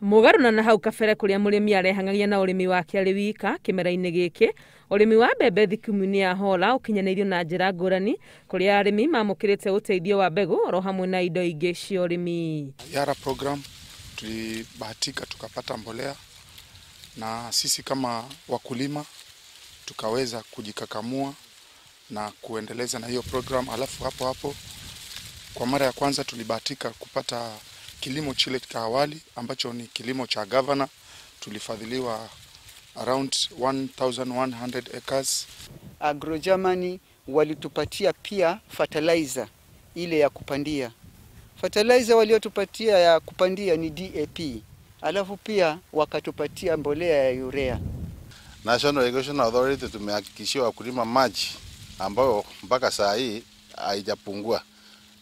mugaruna na hau kabere kuria murimi arehang'agia na urimi wake ari wika kimera-ini giki urimi wa mbembe thikimu-ini ya hola ukinyanirio na njira ngurani kuria arimi mamukirite uteithio wa mbegu oro hamwe na indo ingi cia urimi yara program tulibahatika tukapata mbolea na sisi kama wakulima tukaweza kujikakamua na kuendeleza na hiyo program alafu hapo hapo kwa mara ya kwanza tulibahatika kupata kilimo chile cha awali ambacho ni kilimo cha gavana, tulifadhiliwa around 1100 acres. Agro Germany walitupatia pia fertilizer ile ya kupandia. Fertilizer waliotupatia ya kupandia ni DAP, alafu pia wakatupatia mbolea ya urea. National Irrigation Authority tumehakikishia wakulima maji ambayo mpaka saa hii haijapungua.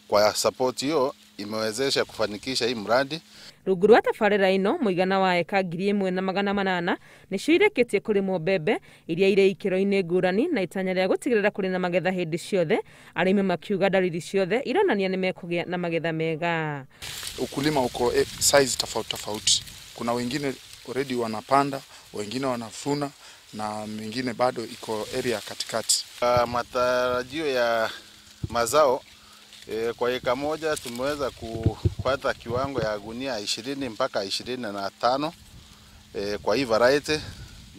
Kwa support hiyo imewezesha kufanikisha hii mradi rungu rwa tabarĩra ĩno mũigana wa eka ngiri ĩmwe na magana manana nĩcio irĩkĩtie kũrĩmwo mbembe iria irĩ ikĩro-inĩ ngũrani na itanya rĩa gũtigĩrĩra kũrĩ na magetha hĩndĩ ciothe arĩmi makiuga ndariri ciothe ironania nĩ mekũgĩa na magetha mega ukulima uko e, size tofauti tofauti kuna wengine already wanapanda wengine wanafuna na mingine bado iko area katikati uh, matarajio ya mazao E, kwa eka moja tumeweza kupata kiwango ya gunia ishirini mpaka ishirini na tano e, kwa hii variety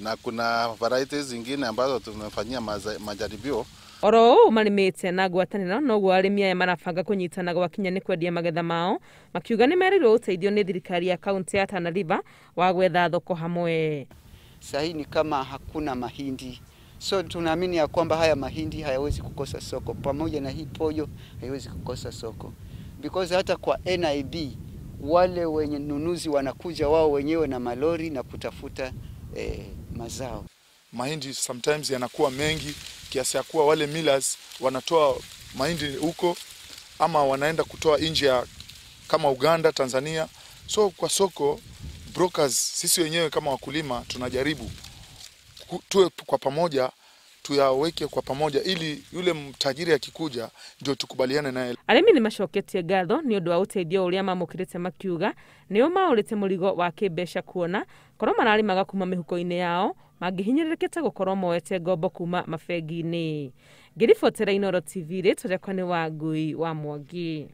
na kuna variety zingine ambazo tumefanyia majaribio oro uu marimite na ngwatanĩro noguo arĩmi aya marabanga kũnyitana gwakinya nĩ kwendia magetha mao makiuga nĩ merirwo ũteithio nĩ thirikari ya kaunti ya Tana River wa gwetha thoko hamwe. Sahi ni kama hakuna mahindi So tunaamini ya kwamba haya mahindi hayawezi kukosa soko, pamoja na hii pojo haiwezi kukosa soko, because hata kwa NIB wale wenye nunuzi wanakuja wao wenyewe na malori na kutafuta eh, mazao. Mahindi sometimes yanakuwa mengi kiasi ya kuwa wale millers wanatoa mahindi huko ama wanaenda kutoa nje ya kama Uganda, Tanzania. So kwa soko brokers, sisi wenyewe kama wakulima tunajaribu tuwe kwa pamoja tuyaweke kwa pamoja ili yule mtajiri akikuja ndio tukubaliane naye arĩmi nĩ macoketie ngatho nĩ ũndũ wa ũteithio ũrĩa mamũkĩrĩte makiuga nĩo maũrĩte mũrigo wa kĩmbeca kuona korwo mararĩmaga kuma mĩhuko-inĩ yao mangĩhinyĩrĩrĩkĩte gũkorwo moete ngombo kuma mabengi-inĩ ngĩribotera inoro tv rĩ tũrekwa nĩ wa ngui wa mwangi